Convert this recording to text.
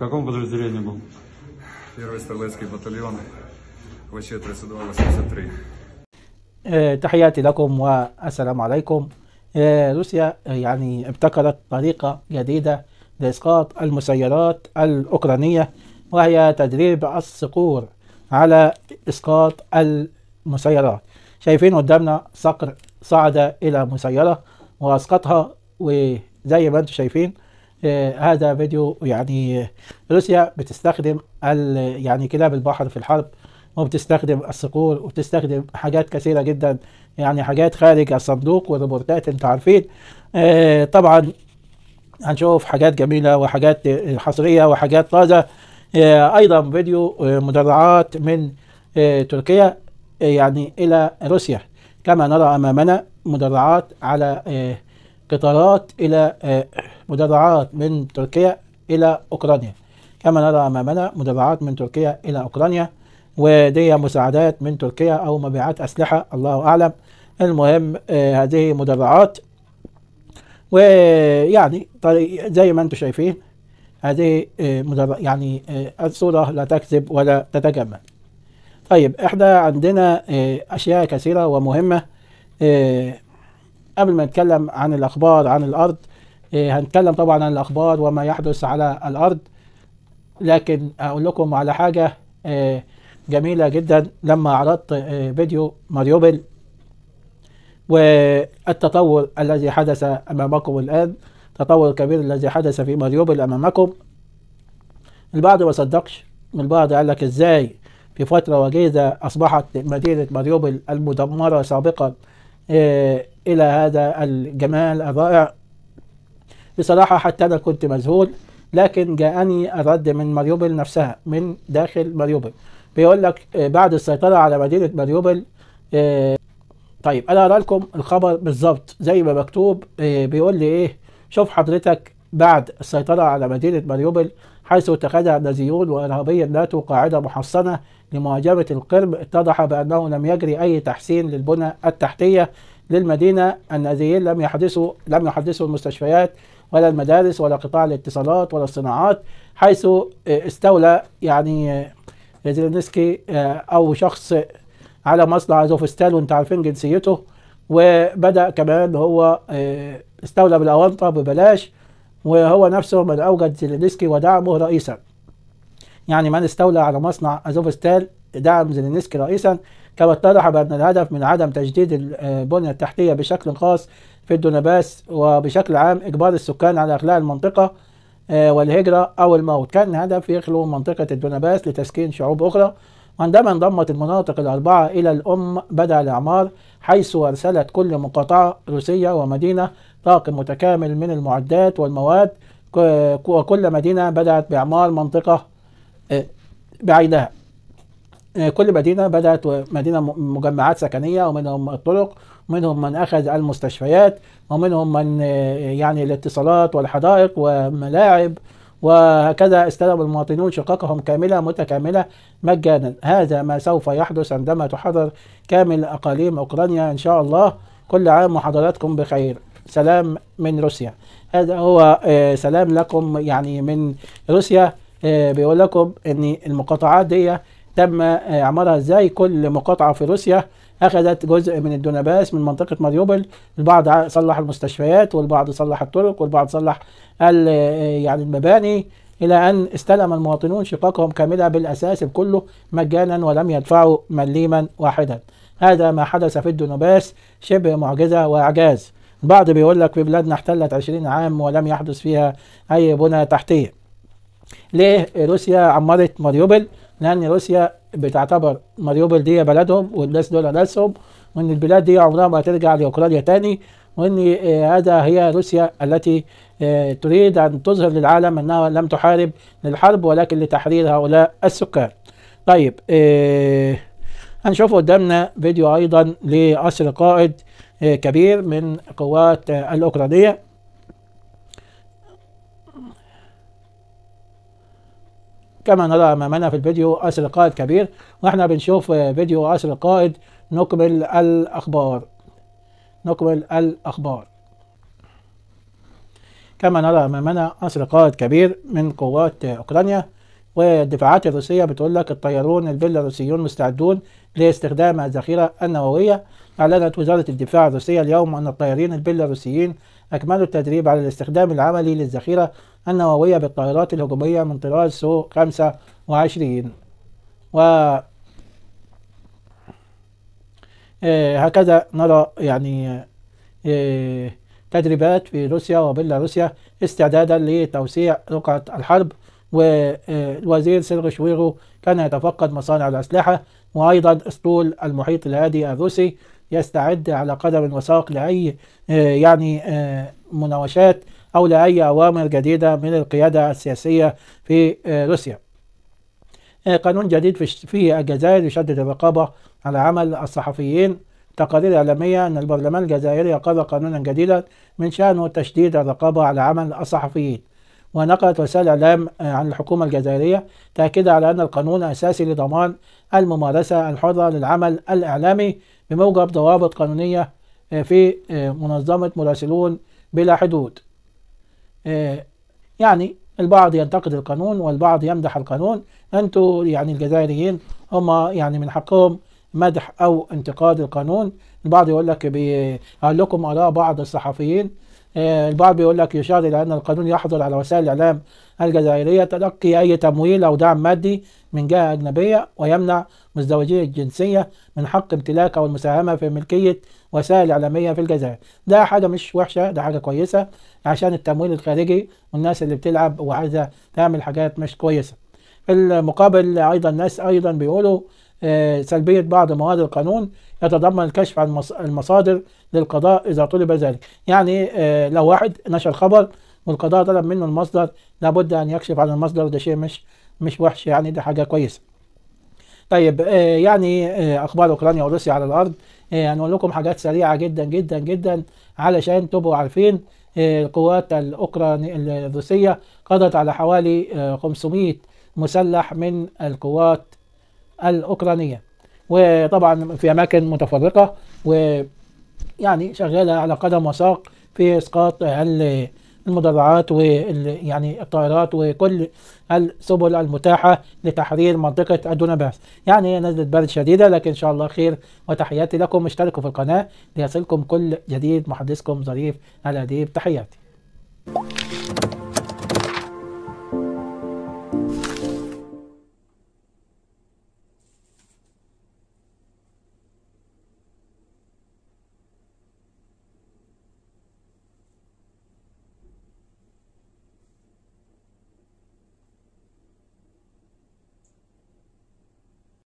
каком подразделении был? Первый стрелецкий батальон ВЧ-32-83 تحياتي لكم والسلام عليكم روسيا يعني ابتكرت طريقة جديدة لإسقاط المسيرات الأوكرانية وهي تدريب الصقور على إسقاط المسيرات شايفين قدامنا صقر صعد إلى مسيرة وأسقطها وزي ما أنتم شايفين آه، هذا فيديو يعني آه، روسيا بتستخدم يعني كلاب البحر في الحرب وبتستخدم الصقور وبتستخدم حاجات كثيرة جدا يعني حاجات خارج الصندوق والروبورتات انتوا عارفين آه، طبعا هنشوف حاجات جميلة وحاجات حصرية وحاجات طازة ايضا فيديو مدرعات من تركيا يعني الى روسيا كما نرى امامنا مدرعات على قطارات إلى آه، مدرعات من تركيا إلى أوكرانيا كما نرى أمامنا مدرعات من تركيا إلى أوكرانيا ودي مساعدات من تركيا أو مبيعات أسلحة الله أعلم المهم آه، هذه مدرعات ويعني زي ما أنتم شايفين هذه آه، يعني الصورة لا تكذب ولا تتجمل طيب احنا عندنا اشياء كثيرة ومهمة قبل ما نتكلم عن الأخبار عن الأرض آه، هنتكلم طبعا عن الأخبار وما يحدث على الأرض لكن أقول لكم على حاجة آه، جميلة جدا لما عرضت آه، فيديو ماريوبل والتطور الذي حدث أمامكم الآن التطور الكبير الذي حدث في ماريوبل أمامكم البعض ما صدقش البعض قال لك إزاي في فترة وجيزة أصبحت مدينة ماريوبل المدمرة سابقا إيه، إلى هذا الجمال الرائع بصراحة حتى أنا كنت مذهول لكن جاءني الرد من مريوبل نفسها من داخل مريوبل بيقول لك إيه، بعد السيطرة على مدينة مريوبل إيه، طيب أنا أقرأ لكم الخبر بالظبط زي ما مكتوب بيقول لي إيه شوف حضرتك بعد السيطرة على مدينة مريوبل حيث اتخذها النازيون وارهابي الناتو قاعدة محصنة لمهاجمة القرم اتضح بأنه لم يجري أي تحسين للبنى التحتية للمدينة النازيين لم يحدثوا لم يحدثوا المستشفيات ولا المدارس ولا قطاع الاتصالات ولا الصناعات حيث آه، استولى يعني آه، زيلينسكي آه، أو شخص على مصنع زوفستال وانتم عارفين جنسيته وبدأ كمان هو استولى بالأونطة ببلاش وهو نفسه من أوجد زيلينسكي ودعمه رئيسا يعني من استولى على مصنع أزوفستال دعم زيلينسكي رئيسا كما اتضح بأن الهدف من عدم تجديد البنية التحتية بشكل خاص في الدونباس وبشكل عام إجبار السكان على إخلاء المنطقة آه، والهجرة أو الموت كان الهدف يخلو منطقة الدونباس لتسكين شعوب أخرى وعندما انضمت المناطق الأربعة إلى الأم بدأ الإعمار حيث أرسلت كل مقاطعة روسية ومدينة طاقم متكامل من المعدات والمواد وكل مدينة بدأت بإعمار منطقة آه، بعينها آه، كل مدينة بدأت مدينة مجمعات سكنية ومنهم الطرق ومنهم من أخذ المستشفيات ومنهم من آه، يعني الاتصالات والحدائق وملاعب وهكذا استلم المواطنون شققهم كاملة متكاملة مجانا هذا ما سوف يحدث عندما تحرر كامل أقاليم أوكرانيا إن شاء الله كل عام وحضراتكم بخير سلام من روسيا هذا هو آه، سلام لكم يعني من روسيا آه، بيقول لكم ان المقاطعات دي تم اعمارها آه، ازاي كل مقاطعه في روسيا اخذت جزء من الدوناباس من منطقه ماريوبل البعض صلح المستشفيات والبعض صلح الطرق والبعض صلح يعني المباني الى ان استلم المواطنون شقاقهم كامله بالاساس بكله مجانا ولم يدفعوا مليما واحدا هذا ما حدث في الدوناباس شبه معجزه واعجاز بعض بيقول لك في بلادنا احتلت 20 عام ولم يحدث فيها أي بنى تحتية ليه روسيا عمرت ماريوبل لأن روسيا بتعتبر ماريوبل دي بلدهم والناس دول ناسهم وإن البلاد دي عمرها ما ترجع لأوكرانيا تاني وإن آه، هذا هي روسيا التي آه، تريد أن تظهر للعالم أنها لم تحارب للحرب ولكن لتحرير هؤلاء السكان طيب آه، هنشوف قدامنا فيديو أيضا لأسر قائد آه، كبير من قوات آه، الأوكرانية كما نرى أمامنا في الفيديو أسر قائد كبير وإحنا بنشوف آه، فيديو أسر قائد نكمل الأخبار نكمل الأخبار كما نرى أمامنا أسر قائد كبير من قوات أوكرانيا والدفاعات الروسية بتقول لك الطيارون البيلاروسيون مستعدون لاستخدام الذخيرة النووية أعلنت وزارة الدفاع الروسية اليوم أن الطيارين البيلاروسيين أكملوا التدريب على الاستخدام العملي للذخيرة النووية بالطائرات الهجومية من طراز سو 25 و آه، هكذا نرى يعني آه، تدريبات في روسيا وبيلاروسيا استعدادا لتوسيع رقعة الحرب والوزير سيرغ شويرو كان يتفقد مصانع الأسلحة وأيضا أسطول المحيط الهادي الروسي يستعد على قدم وساق لأي آه، يعني آه، مناوشات أو لأي أوامر جديدة من القيادة السياسية في آه، روسيا قانون جديد في الجزائر يشدد الرقابة على عمل الصحفيين تقارير إعلامية أن البرلمان الجزائري أقر قانونا جديدا من شأنه تشديد الرقابة على عمل الصحفيين ونقلت وسائل الإعلام آه، عن الحكومة الجزائرية تأكيد على أن القانون أساسي لضمان الممارسة الحرة للعمل الإعلامي بموجب ضوابط قانونية آه، في آه، منظمة مراسلون بلا حدود يعني البعض ينتقد القانون والبعض يمدح القانون أنتوا يعني الجزائريين هم يعني من حقهم مدح أو انتقاد القانون البعض يقول لك بي... لكم آراء بعض الصحفيين آه، البعض بيقول لك يشار إلى أن القانون يحظر على وسائل الإعلام الجزائرية تلقي أي تمويل أو دعم مادي من جهة أجنبية ويمنع مزدوجي الجنسية من حق امتلاك أو المساهمة في ملكية وسائل إعلامية في الجزائر ده حاجة مش وحشة ده حاجة كويسة عشان التمويل الخارجي والناس اللي بتلعب وعايزة تعمل حاجات مش كويسة في المقابل أيضا ناس أيضا بيقولوا آه، سلبية بعض مواد القانون يتضمن الكشف عن المصادر للقضاء إذا طلب ذلك يعني آه، لو واحد نشر خبر والقضاء طلب منه المصدر لابد أن يكشف عن المصدر ده شيء مش مش وحش يعني ده حاجة كويسة طيب آه، يعني أخبار أوكرانيا وروسيا على الأرض هنقول يعني لكم حاجات سريعة جدا جدا جدا علشان تبقوا عارفين القوات الأوكرانية الروسية قضت على حوالي 500 مسلح من القوات الأوكرانية وطبعا في أماكن متفرقة ويعني شغالة على قدم وساق في إسقاط المدرعات ويعني الطائرات وكل السبل المتاحة لتحرير منطقة الدونباس يعني نزلت برد شديدة لكن إن شاء الله خير وتحياتي لكم اشتركوا في القناة ليصلكم كل جديد محدثكم ظريف الأديب تحياتي